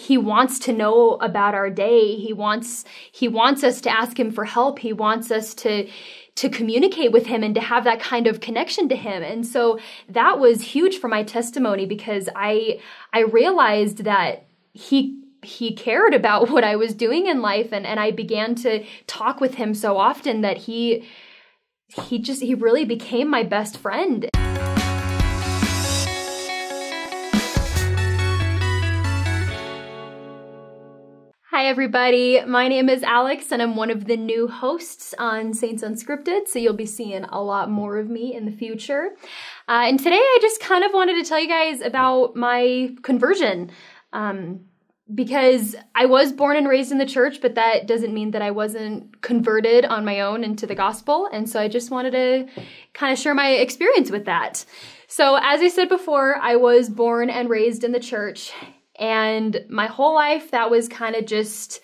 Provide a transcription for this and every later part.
he wants to know about our day. He wants he wants us to ask him for help. He wants us to to communicate with him and to have that kind of connection to him. And so that was huge for my testimony because I I realized that he he cared about what I was doing in life and and I began to talk with him so often that he he just he really became my best friend Hi, everybody. My name is Alex, and I'm one of the new hosts on Saints Unscripted, so you'll be seeing a lot more of me in the future. Uh, and today, I just kind of wanted to tell you guys about my conversion. Um, because I was born and raised in the church, but that doesn't mean that I wasn't converted on my own into the gospel. And so I just wanted to kind of share my experience with that. So, as I said before, I was born and raised in the church. And my whole life, that was kind of just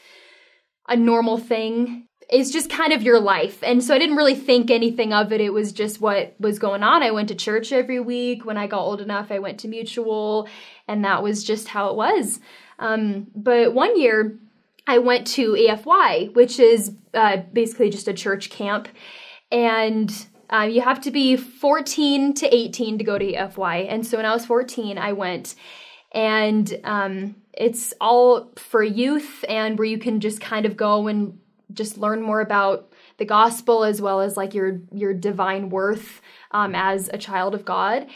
a normal thing. It's just kind of your life. And so I didn't really think anything of it. It was just what was going on. I went to church every week. When I got old enough, I went to mutual, and that was just how it was. Um, but one year, I went to AFY, which is uh, basically just a church camp. And uh, you have to be 14 to 18 to go to AFY. And so when I was 14, I went and um, it's all for youth and where you can just kind of go and just learn more about the gospel as well as like your your divine worth um, as a child of God.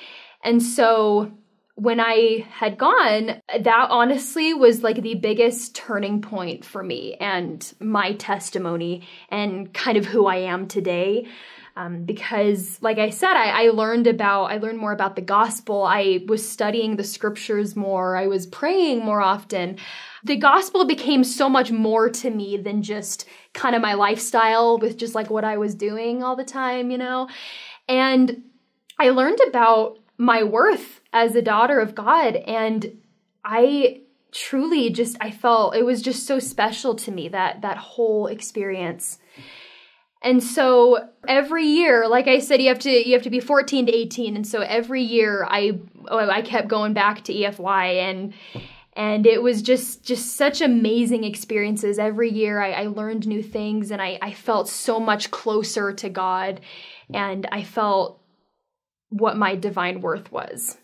And so when I had gone, that honestly was like the biggest turning point for me and my testimony and kind of who I am today. Um, because like i said I, I, learned about i learned more about the gospel i was studying the scriptures more i was praying more often the gospel became so much more to me than just kind of my lifestyle with just like what i was doing all the time you know and i learned about my worth as a daughter of God. And I truly just I felt it was just so special to me that that whole experience. And so every year, like I said, you have to you have to be 14 to 18, and so every year I oh, I kept going back to EFY and and it was just just such amazing experiences every year i, I learned new things and I, I felt so much closer to god and i felt what my divine worth was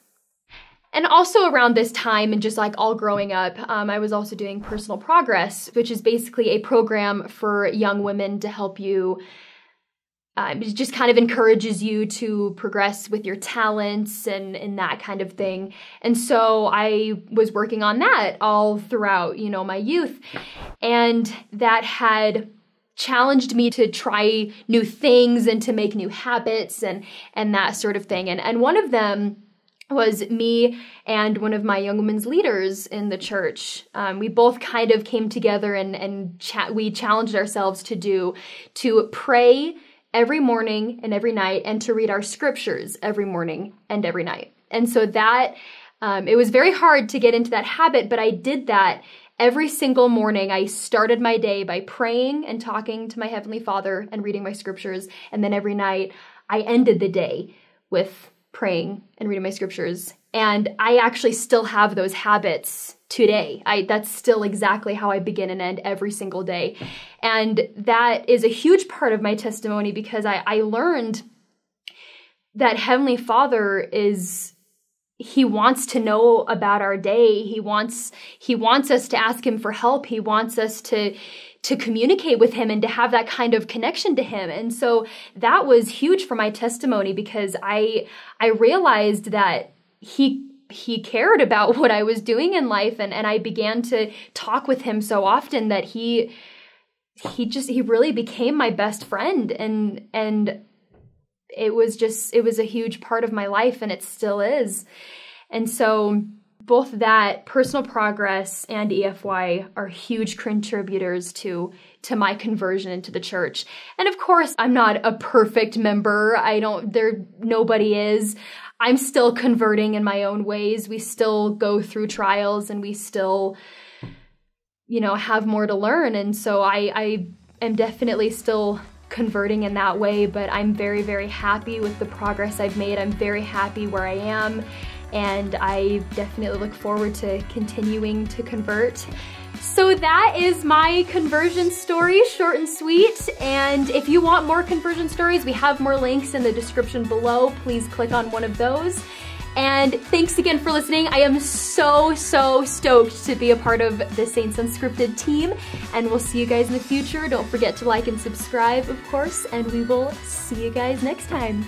and also around this time and just like all growing up, um, I was also doing personal progress, which is basically a program for young women to help you. Um, it just kind of encourages you to progress with your talents and, and that kind of thing. And so I was working on that all throughout, you know, my youth. And that had challenged me to try new things and to make new habits and and that sort of thing. And and one of them was me and one of my young women's leaders in the church. Um, we both kind of came together and, and cha- we challenged ourselves to do to pray every morning and every night and to read our scriptures every morning and every night. And so that um, it was very hard to get into that habit, but I did that every single morning. I started my day by praying and talking to my Heavenly Father and reading my scriptures. And then every night I ended the day with praying and reading my scriptures. And I actually still have those habits today. I that's still exactly how I begin and end every single day. And that is a huge part of my testimony because I, I learned that Heavenly Father is he wants to know about our day he wants he wants us to ask him for help he wants us to to communicate with him and to have that kind of connection to him and so that was huge for my testimony because i i realized that he he cared about what i was doing in life and and i began to talk with him so often that he he just he really became my best friend and and it was just it was a huge part of my life and it still is. And so both that personal progress and EFY are huge contributors to to my conversion into the church. And of course, I'm not a perfect member. I don't there nobody is. I'm still converting in my own ways. We still go through trials and we still you know have more to learn and so I I am definitely still converting in that way, but I'm very, very happy with the progress I've made. I'm very happy where I am, and I definitely look forward to continuing to convert. So that is my conversion story, short and sweet. And if you want more conversion stories, we have more links in the description below. Please click on one of those. And thanks again for listening. I am so, so stoked to be a part of the Saints Unscripted team. And we'll see you guys in the future. Don't forget to like and subscribe, of course. And we will see you guys next time.